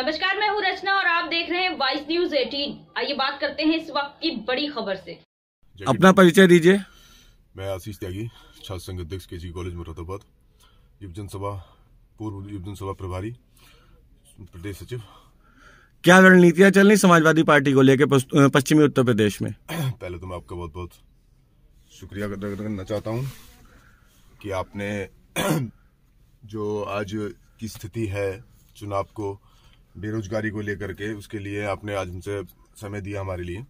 नमस्कार मैं हूँ रचना और आप देख रहे हैं वाइस न्यूज 18 आइए बात करते हैं इस वक्त की बड़ी खबर से अपना परिचय दीजिए मैं आशीष त्यागी छात्र संघ अध्यक्ष के जी कॉलेज मुरादाबाद युव जनसभा पूर्व युव जनसभा प्रभारी प्रदेश सचिव क्या रणनीतियां चल रही समाजवादी पार्टी को लेकर पश्चिमी उत्तर प्रदेश में पहले तो मैं आपका बहुत बहुत शुक्रिया करना चाहता हूँ कि आपने जो आज की स्थिति है चुनाव को बेरोजगारी को लेकर के उसके लिए आपने आज उनसे समय दिया हमारे लिए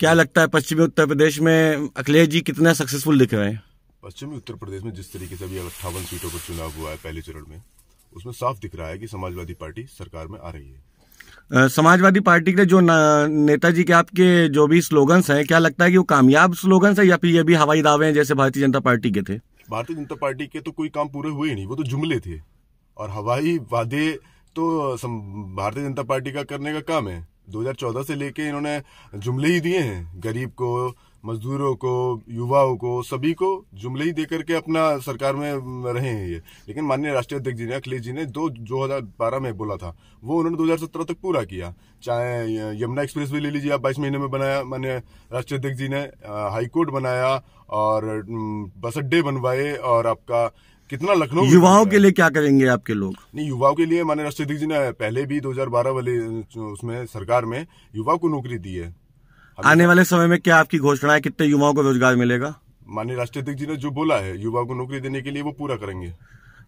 क्या लगता है पश्चिमी उत्तर प्रदेश में अखिलेश जी कितना सक्सेसफुल दिख रहे हैं पश्चिमी उत्तर प्रदेश में जिस तरीके से अभी अट्ठावन सीटों पर चुनाव हुआ है पहले चरण में उसमें साफ दिख रहा है कि समाजवादी पार्टी सरकार में आ रही है समाजवादी पार्टी के जो नेताजी के आपके जो भी स्लोगन्स हैं क्या लगता है कि वो कामयाब स्लोगन्स है या फिर ये भी हवाई दावे हैं जैसे भारतीय जनता पार्टी के थे भारतीय जनता पार्टी के तो कोई काम पूरे हुए ही नहीं वो तो जुमले थे और हवाई वादे तो भारतीय जनता पार्टी का करने का काम है 2014 से लेके इन्होंने जुमले ही दिए हैं गरीब को मजदूरों को युवाओं को सभी को जुमले ही दे करके अपना सरकार में रहे हैं ये लेकिन माननीय राष्ट्रीय अध्यक्ष जी ने अखिलेश जी ने दो दो हजार बारह में बोला था वो उन्होंने 2017 तक पूरा किया चाहे यमुना एक्सप्रेस वे ले लीजिए आप बाईस महीने में बनाया माननीय राष्ट्रीय अध्यक्ष जी ने हाईकोर्ट बनाया और बस अड्डे बनवाए और आपका कितना लखनऊ युवाओं के लिए क्या करेंगे आपके लोग नहीं युवाओं के लिए माने राष्ट्रीय जी ने पहले भी 2012 वाले उसमें सरकार में युवाओं को नौकरी दी है आने वाले समय में क्या आपकी घोषणा है कितने युवाओं को रोजगार मिलेगा माननीय राष्ट्रीय जी ने जो बोला है युवाओं को नौकरी देने के लिए वो पूरा करेंगे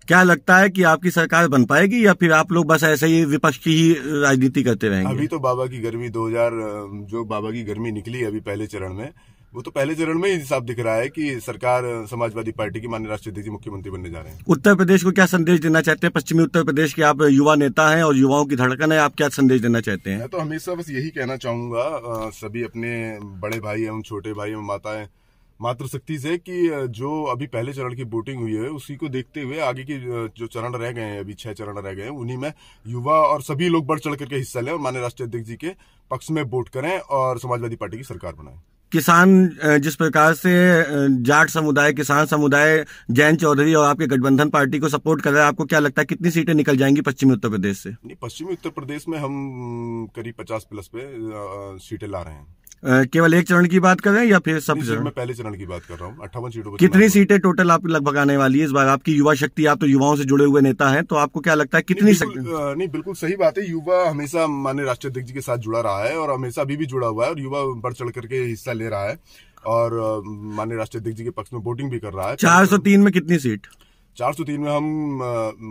क्या लगता है कि आपकी सरकार बन पाएगी या फिर आप लोग बस ऐसे ही विपक्ष की ही राजनीति करते रहेंगे अभी तो बाबा की गर्मी 2000 जो बाबा की गर्मी निकली अभी पहले चरण में वो तो पहले चरण में ही साफ दिख रहा है कि सरकार समाजवादी पार्टी की माननीय राष्ट्रीय अध्यक्ष मुख्यमंत्री बनने जा रहे हैं उत्तर प्रदेश को क्या संदेश देना चाहते हैं पश्चिमी उत्तर प्रदेश के आप युवा नेता हैं और युवाओं की धड़कन है आप क्या संदेश देना चाहते हैं मैं तो हमेशा बस यही कहना चाहूंगा सभी अपने बड़े भाई एवं छोटे भाई एवं माताएं मातृशक्ति से कि जो अभी पहले चरण की वोटिंग हुई है उसी को देखते हुए आगे की जो चरण रह गए हैं अभी छह चरण रह गए हैं उन्हीं में युवा और सभी लोग बढ़ चढ़ करके हिस्सा लें और माननीय राष्ट्रीय अध्यक्ष जी के पक्ष में वोट करें और समाजवादी पार्टी की सरकार बनाएं किसान जिस प्रकार से जाट समुदाय किसान समुदाय जैन चौधरी और आपके गठबंधन पार्टी को सपोर्ट कर रहा है आपको क्या लगता है कितनी सीटें निकल जाएंगी पश्चिमी उत्तर प्रदेश से पश्चिमी उत्तर प्रदेश में हम करीब पचास प्लस पे सीटें ला रहे हैं केवल एक चरण की बात कर रहे हैं या फिर सब चरण मैं पहले चरण की बात कर रहा हूँ अट्ठावन सीटों कितनी सीटें टोटल आप लगभग आने वाली है इस बार आपकी युवा शक्ति आप तो युवाओं से जुड़े हुए नेता हैं तो आपको क्या लगता है कितनी नहीं, नहीं बिल्कुल सही बात है युवा हमेशा मान्य राष्ट्रीय अध्यक्ष जी के साथ जुड़ा रहा है और हमेशा अभी भी जुड़ा हुआ है और युवा बढ़ चढ़ करके हिस्सा ले रहा है और माननीय राष्ट्रीय अध्यक्ष जी के पक्ष में वोटिंग भी कर रहा है तो चार में कितनी सीट चार सौ तीन में हम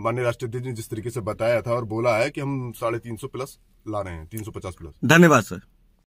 माननीय राष्ट्रीय अध्यक्ष ने जिस तरीके से बताया था और बोला है कि हम साढ़े तीन सौ प्लस ला रहे हैं तीन सौ पचास प्लस धन्यवाद सर